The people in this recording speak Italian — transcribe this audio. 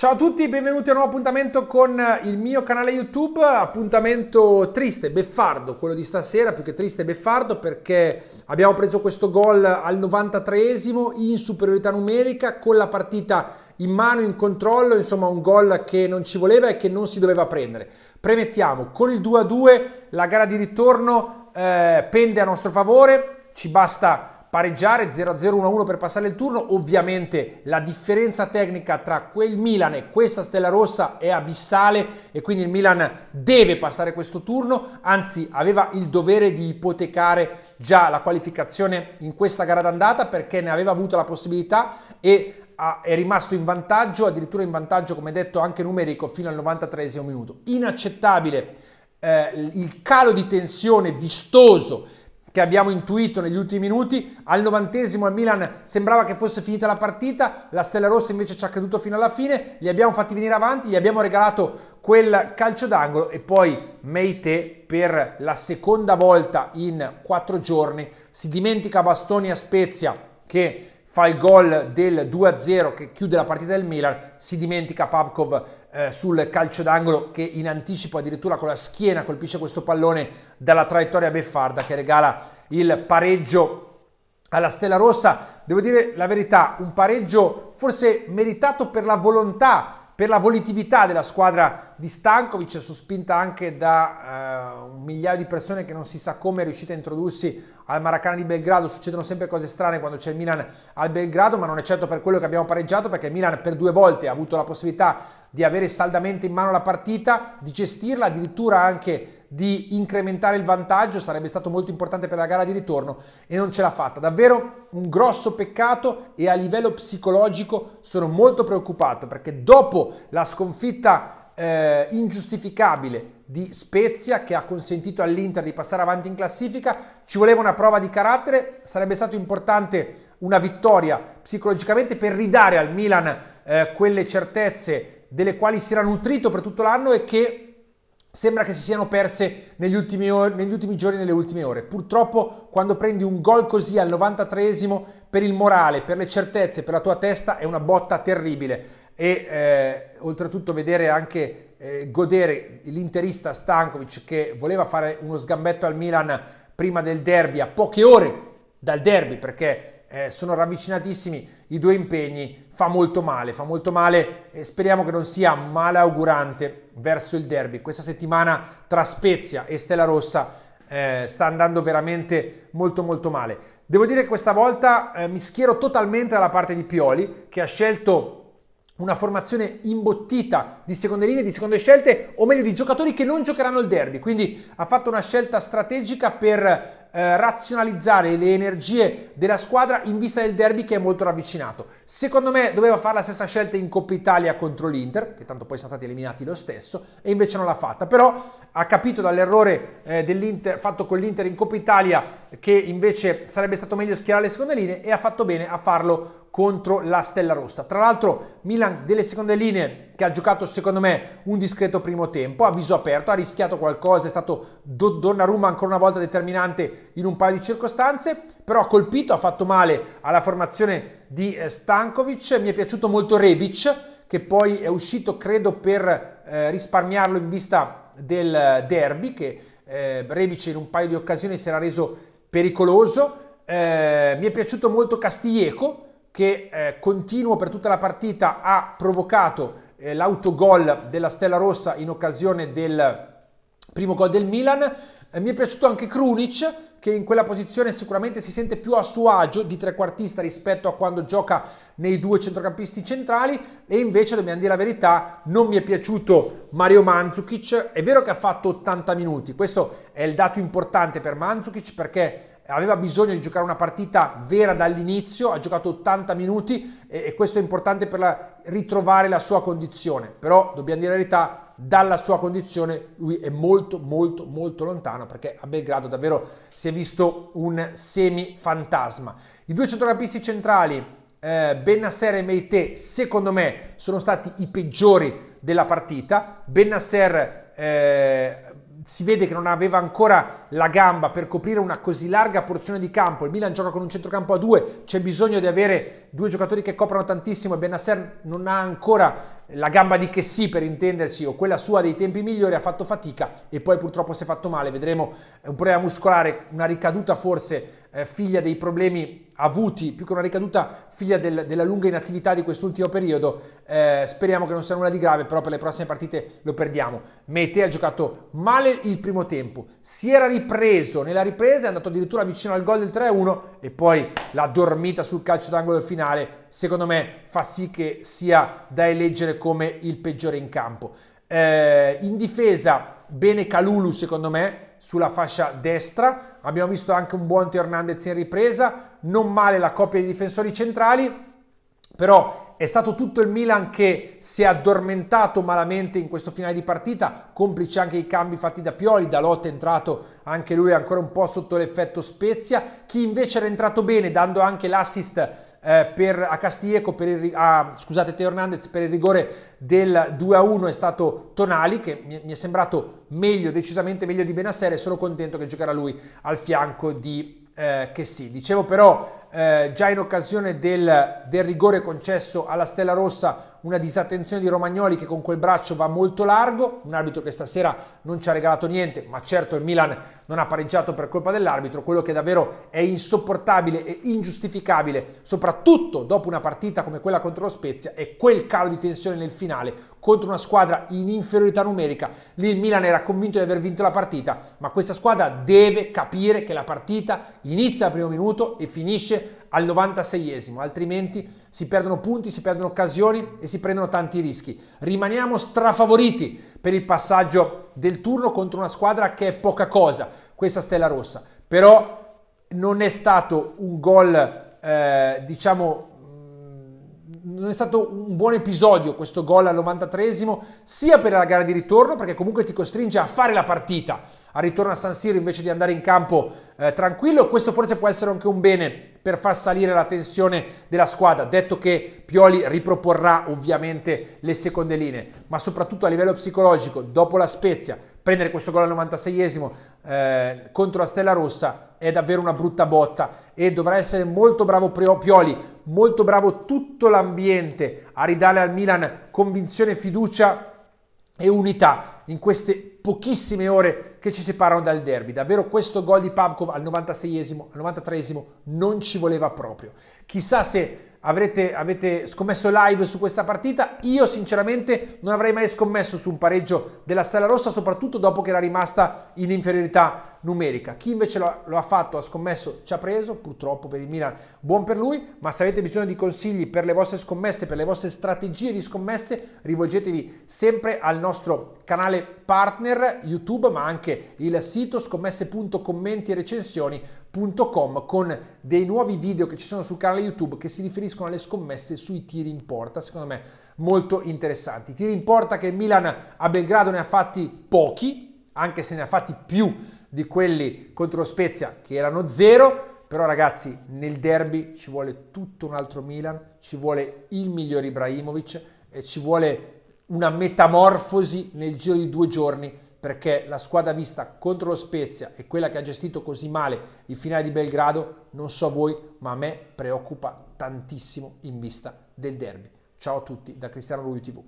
Ciao a tutti, benvenuti a un nuovo appuntamento con eh, il mio canale YouTube, appuntamento triste, beffardo, quello di stasera, più che triste e beffardo perché abbiamo preso questo gol al 93esimo in superiorità numerica con la partita in mano, in controllo, insomma un gol che non ci voleva e che non si doveva prendere. Premettiamo, con il 2-2 la gara di ritorno eh, pende a nostro favore, ci basta pareggiare 0-0-1-1 per passare il turno, ovviamente la differenza tecnica tra quel Milan e questa Stella Rossa è abissale e quindi il Milan deve passare questo turno, anzi aveva il dovere di ipotecare già la qualificazione in questa gara d'andata perché ne aveva avuto la possibilità e ah, è rimasto in vantaggio, addirittura in vantaggio come detto anche numerico fino al 93 minuto. Inaccettabile eh, il calo di tensione vistoso che abbiamo intuito negli ultimi minuti. Al novantesimo al Milan sembrava che fosse finita la partita, la Stella Rossa invece ci ha creduto fino alla fine, li abbiamo fatti venire avanti, gli abbiamo regalato quel calcio d'angolo e poi Meite per la seconda volta in quattro giorni si dimentica Bastoni a Spezia che fa il gol del 2-0 che chiude la partita del Milan, si dimentica Pavkov eh, sul calcio d'angolo che in anticipo addirittura con la schiena colpisce questo pallone dalla traiettoria beffarda che regala il pareggio alla Stella Rossa. Devo dire la verità, un pareggio forse meritato per la volontà per la volitività della squadra di Stankovic, sospinta anche da eh, un migliaio di persone che non si sa come è riuscita a introdursi al Maracana di Belgrado. Succedono sempre cose strane quando c'è il Milan al Belgrado, ma non è certo per quello che abbiamo pareggiato, perché il Milan per due volte ha avuto la possibilità di avere saldamente in mano la partita, di gestirla, addirittura anche di incrementare il vantaggio. Sarebbe stato molto importante per la gara di ritorno e non ce l'ha fatta. Davvero un grosso peccato e a livello psicologico sono molto preoccupato perché dopo la sconfitta eh, ingiustificabile di Spezia che ha consentito all'Inter di passare avanti in classifica, ci voleva una prova di carattere, sarebbe stato importante una vittoria psicologicamente per ridare al Milan eh, quelle certezze delle quali si era nutrito per tutto l'anno e che Sembra che si siano perse negli ultimi, negli ultimi giorni nelle ultime ore. Purtroppo quando prendi un gol così al 93esimo per il morale, per le certezze, per la tua testa è una botta terribile. E eh, oltretutto vedere anche eh, godere l'interista Stankovic che voleva fare uno sgambetto al Milan prima del derby, a poche ore dal derby perché eh, sono ravvicinatissimi i due impegni, fa molto male, fa molto male e speriamo che non sia malaugurante verso il derby. Questa settimana tra Spezia e Stella Rossa eh, sta andando veramente molto molto male. Devo dire che questa volta eh, mi schiero totalmente dalla parte di Pioli che ha scelto una formazione imbottita di seconde linee, di seconde scelte, o meglio di giocatori che non giocheranno il derby. Quindi ha fatto una scelta strategica per eh, razionalizzare le energie della squadra in vista del derby che è molto ravvicinato. Secondo me doveva fare la stessa scelta in Coppa Italia contro l'Inter, che tanto poi sono stati eliminati lo stesso, e invece non l'ha fatta. Però ha capito dall'errore eh, fatto con l'Inter in Coppa Italia che invece sarebbe stato meglio schierare le seconde linee e ha fatto bene a farlo contro la Stella Rossa. Tra l'altro Milan delle seconde linee che ha giocato secondo me un discreto primo tempo, ha viso aperto, ha rischiato qualcosa, è stato Donnarumma ancora una volta determinante in un paio di circostanze, però ha colpito, ha fatto male alla formazione di eh, Stankovic, mi è piaciuto molto Rebic che poi è uscito credo per eh, risparmiarlo in vista del eh, derby che eh, Rebic in un paio di occasioni si era reso pericoloso. Eh, mi è piaciuto molto Castilleco che eh, continuo per tutta la partita ha provocato eh, l'autogol della Stella Rossa in occasione del primo gol del Milan. Eh, mi è piaciuto anche Krunic che in quella posizione sicuramente si sente più a suo agio di trequartista rispetto a quando gioca nei due centrocampisti centrali e invece dobbiamo dire la verità non mi è piaciuto Mario Mandzukic è vero che ha fatto 80 minuti questo è il dato importante per Mandzukic perché aveva bisogno di giocare una partita vera dall'inizio, ha giocato 80 minuti e, e questo è importante per la, ritrovare la sua condizione, però dobbiamo dire la verità, dalla sua condizione lui è molto molto molto lontano perché a Belgrado davvero si è visto un semi fantasma. I due centrocampisti centrali eh, Benasser e Meite secondo me sono stati i peggiori della partita. Benasser eh, si vede che non aveva ancora la gamba per coprire una così larga porzione di campo. Il Milan gioca con un centrocampo a due, c'è bisogno di avere due giocatori che coprano tantissimo e Benasser non ha ancora la gamba di Chessy per intenderci o quella sua dei tempi migliori ha fatto fatica e poi purtroppo si è fatto male, vedremo un problema muscolare, una ricaduta forse eh, figlia dei problemi avuti, più che una ricaduta figlia del, della lunga inattività di quest'ultimo periodo, eh, speriamo che non sia nulla di grave, però per le prossime partite lo perdiamo. Mete ha giocato male il primo tempo, si era ripreso nella ripresa, è andato addirittura vicino al gol del 3-1 e poi la dormita sul calcio d'angolo finale secondo me fa sì che sia da eleggere come il peggiore in campo. Eh, in difesa, bene Calulu secondo me, sulla fascia destra. Abbiamo visto anche un buon Teo Hernandez in ripresa, non male la coppia di difensori centrali, però è stato tutto il Milan che si è addormentato malamente in questo finale di partita, complici anche i cambi fatti da Pioli, Dalot è entrato anche lui ancora un po' sotto l'effetto Spezia, chi invece era entrato bene dando anche l'assist eh, per, a Castieco, per il, a, scusate Teo Hernandez, per il rigore del 2-1 è stato Tonali che mi, mi, è sembrato meglio, decisamente meglio di Benassere e sono contento che giocherà lui al fianco di eh, Chessy. Dicevo però eh, già in occasione del, del, rigore concesso alla Stella Rossa una disattenzione di Romagnoli che con quel braccio va molto largo, un arbitro che stasera non ci ha regalato niente, ma certo il Milan non ha pareggiato per colpa dell'arbitro, quello che davvero è insopportabile e ingiustificabile, soprattutto dopo una partita come quella contro lo Spezia, è quel calo di tensione nel finale contro una squadra in inferiorità numerica. Lì il Milan era convinto di aver vinto la partita, ma questa squadra deve capire che la partita inizia al primo minuto e finisce al 96esimo, altrimenti si perdono punti, si perdono occasioni e si prendono tanti rischi. Rimaniamo strafavoriti per il passaggio del turno contro una squadra che è poca cosa, questa Stella Rossa. Però non è stato un gol, eh, diciamo, non è stato un buon episodio questo gol al 93esimo, sia per la gara di ritorno, perché comunque ti costringe a fare la partita, al ritorno a San Siro invece di andare in campo eh, tranquillo. Questo forse può essere anche un bene per far salire la tensione della squadra, detto che Pioli riproporrà ovviamente le seconde linee, ma soprattutto a livello psicologico, dopo la Spezia, prendere questo gol al 96esimo eh, contro la Stella Rossa è davvero una brutta botta e dovrà essere molto bravo Pioli, molto bravo tutto l'ambiente a ridare al Milan convinzione, fiducia e unità in queste pochissime ore che ci separano dal derby. Davvero questo gol di Pavkov al 96esimo, al 93esimo non ci voleva proprio. Chissà se avrete, avete scommesso live su questa partita. Io sinceramente non avrei mai scommesso su un pareggio della Stella Rossa, soprattutto dopo che era rimasta in inferiorità numerica. Chi invece lo, lo ha fatto, ha scommesso, ci ha preso, purtroppo per il Milan, buon per lui, ma se avete bisogno di consigli per le vostre scommesse, per le vostre strategie di scommesse, rivolgetevi sempre al nostro canale partner YouTube, ma anche il sito scommesse.commenti e recensioni con dei nuovi video che ci sono sul canale YouTube che si riferiscono alle scommesse sui tiri in porta, secondo me molto interessanti. Tiri in porta che Milan a Belgrado ne ha fatti pochi, anche se ne ha fatti più di quelli contro Spezia che erano zero, però ragazzi nel derby ci vuole tutto un altro Milan, ci vuole il migliore Ibrahimovic e ci vuole una metamorfosi nel giro di due giorni perché la squadra vista contro lo Spezia e quella che ha gestito così male il finale di Belgrado, non so voi, ma a me preoccupa tantissimo in vista del derby. Ciao a tutti da Cristiano Rui TV.